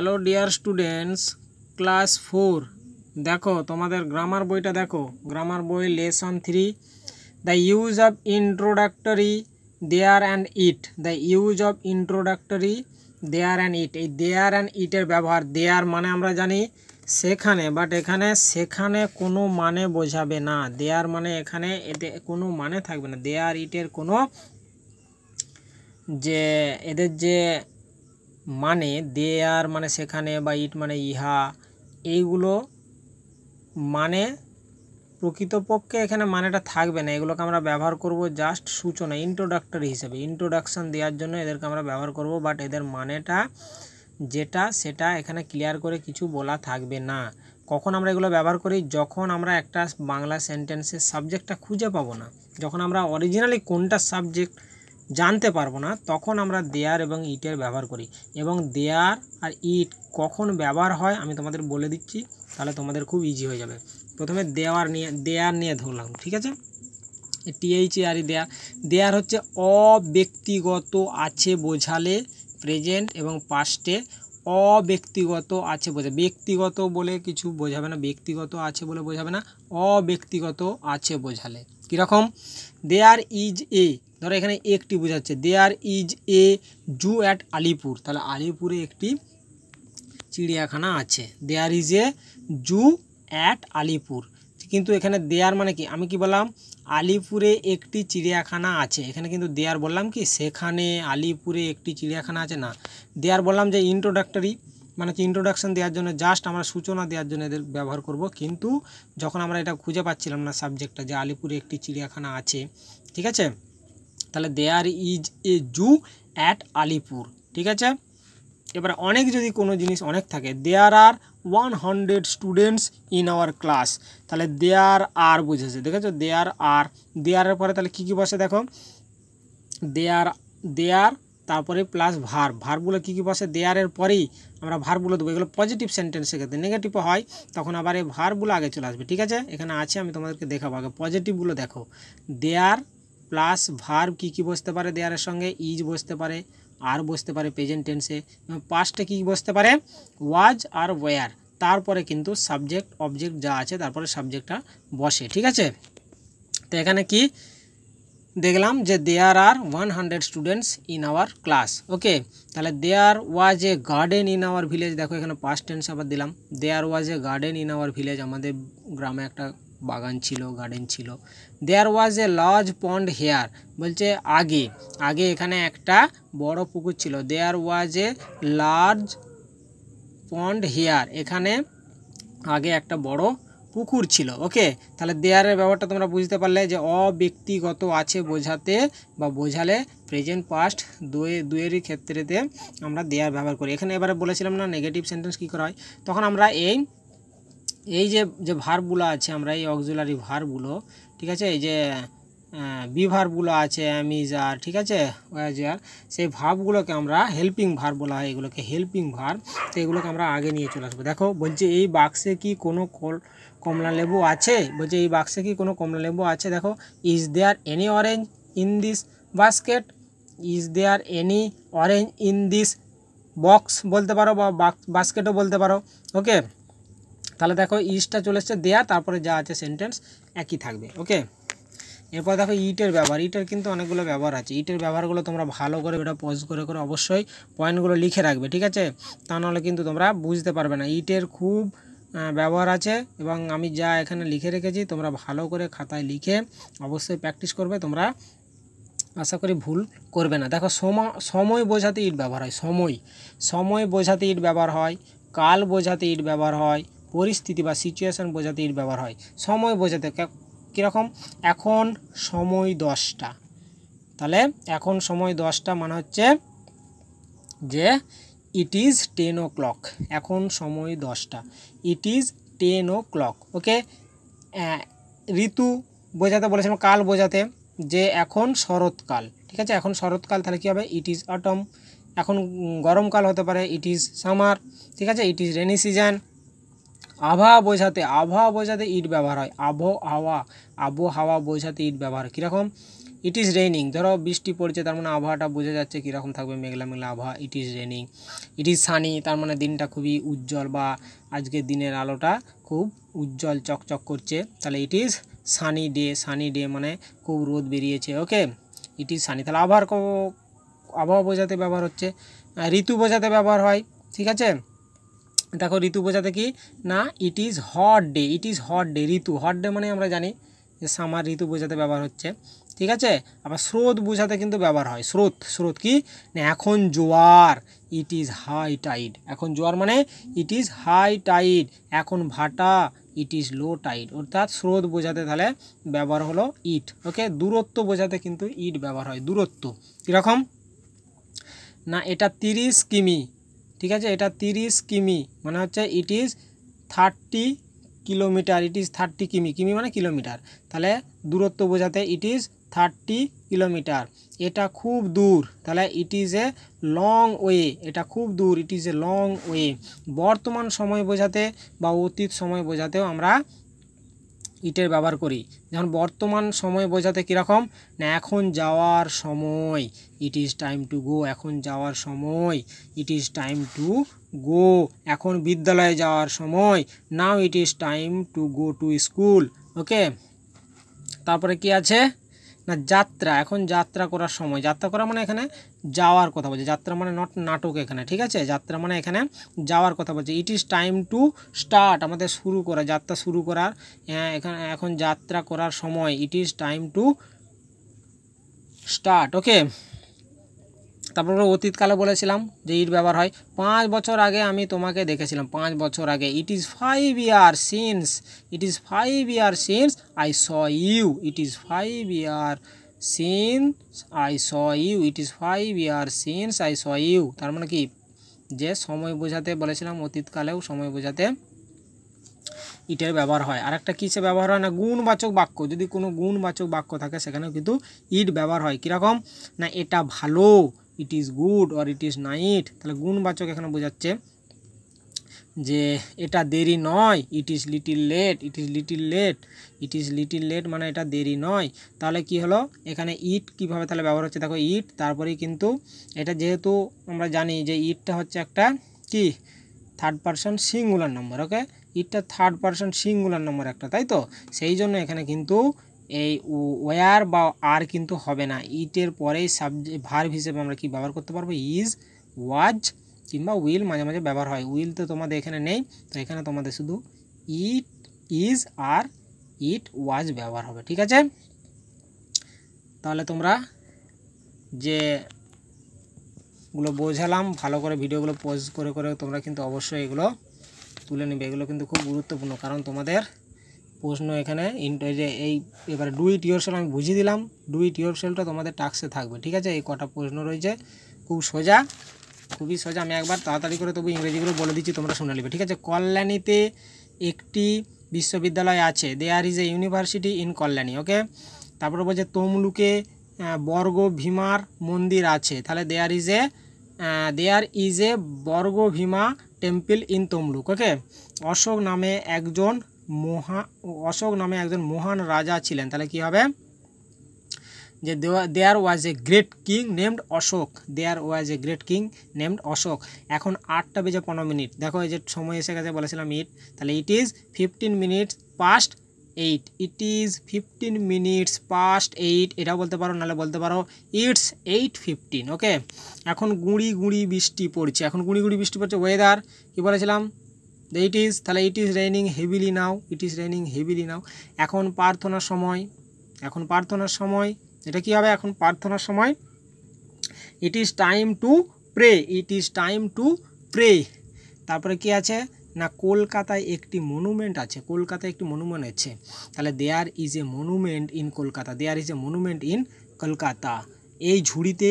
hello dear students class four দেখো তোমাদের grammar বইটা দেখো গ্রামার বই lesson three the use of introductory there and it the use of introductory there and it এই there and ইটের ব্যবহার দেয়ার মানে আমরা জানি সেখানে বাট এখানে সেখানে কোনো মানে বোঝাবে না দেয়ার মানে এখানে এতে কোনো মানে থাকবে না দেয়ার ইটের কোনো যে এদের যে মানে দে আর মানে সেখানে বা ইট মানে ইহা এইগুলো মানে প্রকৃতপক্ষে এখানে মানেটা থাকবে না এগুলোকে আমরা ব্যবহার করব জাস্ট সূচনা ইন্ট্রোডাক্টরি হিসেবে ইন্ট্রোডাকশান দেওয়ার জন্য এদেরকে আমরা ব্যবহার করব বাট এদের মানেটা যেটা সেটা এখানে ক্লিয়ার করে কিছু বলা থাকবে না কখন আমরা এগুলো ব্যবহার করি যখন আমরা একটা বাংলা সেন্টেন্সের সাবজেক্টটা খুঁজে পাবো না যখন আমরা অরিজিনালি কোনটা সাবজেক্ট জানতে পারবো না তখন আমরা দেয়ার এবং ইটের ব্যবহার করি এবং দেয়ার আর ইট কখন ব্যবহার হয় আমি তোমাদের বলে দিচ্ছি তাহলে তোমাদের খুব ইজি হয়ে যাবে প্রথমে দেওয়ার নিয়ে দেয়ার নিয়ে ধরলাম ঠিক আছে টিএইচ আর দেয়ার দেয়ার হচ্ছে অব্যক্তিগত আছে বোঝালে প্রেজেন্ট এবং পাস্টে অব্যক্তিগত আছে বোঝা ব্যক্তিগত বলে কিছু বোঝাবে না ব্যক্তিগত আছে বলে বোঝাবে না অব্যক্তিগত আছে বোঝালে কীরকম দেয়ার ইজ এ ধরো এখানে একটি বোঝাচ্ছে there is a zoo at Alipore তাহলে আলিপুরে একটি চিড়িয়াখানা আছে there is a zoo at Alipore কিন্তু এখানে দেয়ার মানে কি আমি কি বললাম আলিপুরে একটি চিড়িয়াখানা আছে এখানে কিন্তু দেয়ার বললাম কি সেখানে আলিপুরে একটি চিড়িয়াখানা আছে না দেয়ার বললাম যে ইন্ট্রোডাক্টরি মানে হচ্ছে ইন্ট্রোডাকশান দেওয়ার জন্য জাস্ট আমরা সূচনা দেওয়ার জন্য এদের ব্যবহার করব কিন্তু যখন আমরা এটা খুঁজে পাচ্ছিলাম না সাবজেক্টটা যে আলিপুরে একটি চিড়িয়াখানা আছে ঠিক আছে তাহলে there is a zoo at Alipore ঠিক আছে এবার অনেক যদি কোনো জিনিস অনেক থাকে there are one hundred students in our class তাহলে দেয়ার আর বুঝেছে দেখেছো দেয়ার আর দেয়ারের পরে তাহলে কী কী বসে দেখো দেয়ার দেয়ার তারপরে প্লাস ভার ভারগুলো কী কী বসে দেয়ারের পরেই আমরা ভারগুলো দেবো এগুলো পজিটিভ সেন্টেন্সের ক্ষেত্রে নেগেটিভও হয় তখন আবার এই ভারগুলো আগে চলে আসবে ঠিক আছে এখানে আছে আমি তোমাদেরকে দেখাবো আগে পজিটিভগুলো দেখো দেয়ার প্লাস ভার্ব কী কী বসতে পারে দেয়ারের সঙ্গে ইজ বসতে পারে আর বসতে পারে প্রেজেন্ট টেন্সে এবং পাস্টে কী বসতে পারে ওয়াজ আর ওয়ার তারপরে কিন্তু সাবজেক্ট অবজেক্ট যা আছে তারপরে সাবজেক্টটা বসে ঠিক আছে তো এখানে কি দেখলাম যে there are one hundred students in our class okay তাহলে there was a garden in our village দেখো এখানে পাস্ট টেন্স আবার দিলাম there was a garden in our village আমাদের গ্রামে একটা বাগান ছিল গার্ডেন ছিল দেয়ার was a large pond hair বলছে আগে আগে এখানে একটা বড় পুকুর ছিল দেয়ার was a large pond hair এখানে আগে একটা বড় পুকুর ছিল ওকে তাহলে দেয়ারের ব্যাপারটা তোমরা বুঝতে পারলে যে অব্যক্তিগত আছে বোঝাতে বা বোঝালে প্রেজেন্ট পাস্ট দুয়ে দুয়েরই ক্ষেত্রেতে আমরা দেয়ার ব্যবহার করি এখানে এবারে বলেছিলাম না নেগেটিভ সেন্টেন্স কী করা হয় তখন আমরা এই এই যে যে ভারগুলো আছে আমরা এই অক্সুলারি ভারগুলো ঠিক আছে এই যে ভার্বগুলো আছে আমি যা ঠিক আছে যা যা সেই ভাবগুলোকে আমরা হেল্পিং ভার্ব বলা হয়গুলোকে হেল্পিং ভার্ব তো এগুলোকে আমরা আগে নিয়ে চলাচলব দেখো বলছে এই বাক্সে কি কোনো কমলা লেবু আছে মানে এই বাক্সে কি কোনো কমলা লেবু আছে দেখো is there any orange in this basket is there any orange in this box বলতে পারো বা বাসকেটও বলতে পারো ওকে তাহলে দেখো ইজটা চলে এসছে দেয়া তারপরে যা আছে সেন্টেন্স একই থাকবে ওকে এরপর দেখো ইটের ব্যবহার ইটের কিন্তু অনেকগুলো ব্যবহার আছে ইটের ব্যবহারগুলো তোমরা ভালো করে ওটা পজ করে করে অবশ্যই পয়েন্টগুলো লিখে রাখবে ঠিক আছে তা নাহলে কিন্তু তোমরা বুঝতে পারবে না ইটের খুব ব্যবহার আছে এবং আমি যা এখানে লিখে রেখেছি তোমরা ভালো করে খাতায় লিখে অবশ্যই প্র্যাকটিস করবে তোমরা আশা করি ভুল করবে না দেখো সময় বোঝাতে ইট ব্যবহার হয় সময় সময় বোঝাতে ইট ব্যবহার হয় কাল বোঝাতে ইট ব্যবহার হয় পরিস্থিতি বা সিচুয়েশান বোঝাতে ইট ব্যবহার হয় সময় বোঝাতে কীরকম এখন সময় দশটা তাহলে এখন সময় দশটা মানে হচ্ছে যে it is ten o'clock এখন সময় দশটা it is ten o'clock okay ঋতু বোঝাতে বলেছিলাম কাল বোঝাতে যে এখন শরৎকাল ঠিক আছে এখন শরৎকাল তাহলে কী হবে ইট ইজ অটম এখন গরমকাল হতে পারে ইট ইজ সামার ঠিক আছে ইট ইজ রেনি সিজন আবহাওয়া বোঝাতে আবহাওয়া বোঝাতে ইট ব্যবহার হয় আবহাওয়া আবহাওয়া বোঝাতে ইট ব্যবহার হয় কীরকম ইট ইজ রেনিং ধরো বৃষ্টি পড়ছে তার মানে আবহাওয়াটা বোঝা যাচ্ছে কীরকম থাকবে মেঘলা মেঘলা আবহাওয়া it is raining it is sunny তার মানে দিনটা খুবই উজ্জ্বল বা আজকের দিনের আলোটা খুব উজ্জ্বল চকচক করছে তাহলে it is sunny day sunny day মানে খুব রোদ বেরিয়েছে ওকে ইট ইজ সানি তাহলে আবহাওয়ার আবহাওয়া বোঝাতে ব্যবহার হচ্ছে ঋতু বোঝাতে ব্যবহার হয় ঠিক আছে দেখো ঋতু বোঝাতে কি না it is hot day it is hot day ঋতু হট ডে মানে আমরা জানি যে সামার ঋতু বোঝাতে ব্যবহার হচ্ছে ঠিক আছে আবার স্রোত বোঝাতে কিন্তু ব্যবহার হয় স্রোত স্রোত কি না এখন জোয়ার ইট ইজ হাই টাইড এখন জোয়ার মানে ইট ইজ হাই টাইড এখন ভাটা ইট ইজ লো টাইড অর্থাৎ স্রোত বোঝাতে তাহলে ব্যবহার হলো ইট ওকে দূরত্ব বোঝাতে কিন্তু ইট ব্যবহার হয় দূরত্ব কীরকম না এটা তিরিশ কিমি ঠিক আছে এটা তিরিশ কিমি মানে হচ্ছে it is thirty kilometre it is thirty কিমি কিমি মানে কিলোমিটার তাহলে দূরত্ব বোঝাতে ইট ইজ থার্টি কিলোমিটার এটা খুব দূর তাহলে it is a long way এটা খুব দূর it is a long way বর্তমান সময় বোঝাতে বা অতীত সময় বোঝাতেও আমরা ইটের ব্যবহার করি যেমন বর্তমান সময় বোঝাতে কীরকম না এখন যাওয়ার সময় it is time to go এখন যাওয়ার সময় it is time to go এখন বিদ্যালয়ে যাওয়ার সময় now it is time to go to school okay তারপরে কি আছে না যাত্রা এখন যাত্রা করার সময় যাত্রা করা মানে এখানে যাওয়ার কথা বলছে যাত্রা মানে নট নাটক এখানে ঠিক আছে যাত্রা মানে এখানে যাওয়ার কথা বলছে it is time to start আমাদের শুরু করা যাত্রা শুরু করার হ্যাঁ, এখানে এখন যাত্রা করার সময় it is time to start okay তারপর অতীতকালে বলেছিলাম যে ইট ব্যবহার হয় পাঁচ বছর আগে আমি তোমাকে দেখেছিলাম পাঁচ বছর আগে it is five year since it is five year since I saw you it is five year since I saw you it is five year since I saw you তার মানে কি যে সময় বোঝাতে বলেছিলাম অতীতকালেও সময় বোঝাতে ইটের ব্যবহার হয় আর একটা কীসে ব্যবহার হয় না গুণবাচক বাক্য যদি কোনো গুণবাচক বাক্য থাকে সেখানেও কিন্তু ইট ব্যবহার হয় কীরকম না এটা ভালো it is good or it is night তাহলে গুণবাচক এখানে বোঝাচ্ছে যে এটা দেরি নয় it is little late it is little late it is little late মানে এটা দেরি নয় তাহলে কি হলো এখানে ইট কিভাবে তাহলে ব্যবহার হচ্ছে দেখো ইট তারপরেই কিন্তু এটা যেহেতু আমরা জানি যে ইটটা হচ্ছে একটা কি third person singular number okay ইটটা থার্ড পারসন সিঙ্গুলার নম্বর একটা তাই তো সেই জন্য এখানে কিন্তু এই ওয়ার বা আর কিন্তু হবে না ইটের পরেই সাবজেক্ট ভার্ভ হিসেবে আমরা কি ব্যবহার করতে পারবো ইজ ওয়াজ কিংবা উইল মাঝে মাঝে ব্যবহার হয় উইল তো তোমাদের এখানে নেই তো এখানে তোমাদের শুধু ইট ইজ আর ইট ওয়াজ ব্যবহার হবে ঠিক আছে তাহলে তোমরা যে গুলো বোঝালাম ভালো করে ভিডিওগুলো পোজ করে করে তোমরা কিন্তু অবশ্যই এগুলো তুলে নেবে এগুলো কিন্তু খুব গুরুত্বপূর্ণ কারণ তোমাদের প্রশ্ন এখানে যে এই এবারে ডু ইট ইয়োর সেল আমি বুঝিয়ে দিলাম ডু ইট ইয়োর সেলটা তোমাদের টাক্সে থাকবে ঠিক আছে এই কটা প্রশ্ন রয়েছে খুব সোজা খুবই সোজা আমি একবার তাড়াতাড়ি করে তবু ইংরেজিগুলো বলে দিচ্ছি তোমরা শুনে নেবে ঠিক আছে কল্যাণীতে একটি বিশ্ববিদ্যালয় আছে there is a university in Kalyani okay তারপরে বলছে তমলুকে বর্গ ভীমার মন্দির আছে তাহলে there is A there is a Bargabhima temple in Tamluk okay Ashok নামে একজন মহা অশোক নামে একজন মহান রাজা ছিলেন তাহলে কি হবে যে there was a great king named Ashok there was a great king named Ashok এখন আটটা বেজে পনেরো মিনিট দেখো এই যে সময় এসে গেছে বলেছিলাম ইট তাহলে it is fifteen minutes past eight it is fifteen minutes past eight এটাও বলতে পারো নাহলে বলতে পারো ইটস এইট ফিফটিন ওকে এখন গুঁড়ি গুঁড়ি বৃষ্টি পড়ছে এখন গুঁড়ি গুঁড়ি বৃষ্টি পড়ছে ওয়েদার কী বলেছিলাম ইট ইজ তাহলে it is raining heavily now it is raining heavily now এখন প্রার্থনার সময় এখন প্রার্থনার সময় এটা কি হবে এখন প্রার্থনার সময় it is time to pray it is time to pray তারপরে কি আছে না কলকাতায় একটি মনুমেন্ট আছে কলকাতায় একটি মনুমেন্ট আছে তাহলে there is a monument in Kolkata there is a monument in Kolkata এই ঝুড়িতে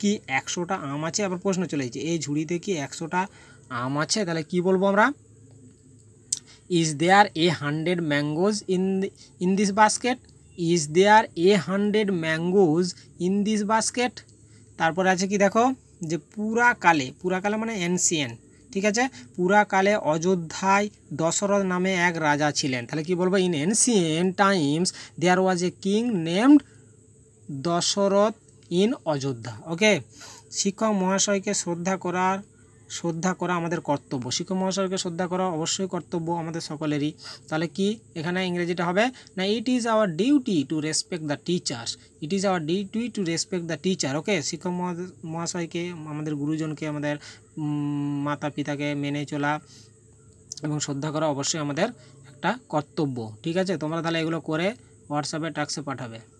কি একশোটা আম আছে আবার প্রশ্ন চলে এই ঝুড়িতে কি একশোটা আম আছে তাহলে কি বলবো আমরা is there a hundred mangoes in in this basket is there a hundred mangoes in this basket তারপরে আছে কি দেখো যে পুরাকালে পুরাকালে পুরা কালে মানে এনসিয়েন্ট ঠিক আছে পুরাকালে অযোধ্যায় দশরথ নামে এক রাজা ছিলেন তাহলে কি বলবো in ancient times there was a king named Dasharath in Ayodhya okay শিক্ষক মহাশয়কে শ্রদ্ধা করার শ্রদ্ধা করা আমাদের কর্তব্য শিক্ষক মহাশয়কে শ্রদ্ধা করা অবশ্যই কর্তব্য আমাদের সকলেরই তাহলে কি এখানে ইংরেজিটা হবে না it is our duty to respect the teachers it is our duty to respect the teacher okay শিক্ষক মহাশয়কে আমাদের গুরুজনকে আমাদের মাতা পিতাকে মেনে চলা এবং শ্রদ্ধা করা অবশ্যই আমাদের একটা কর্তব্য ঠিক আছে তোমরা তাহলে এগুলো করে হোয়াটসঅ্যাপে টাক্সে পাঠাবে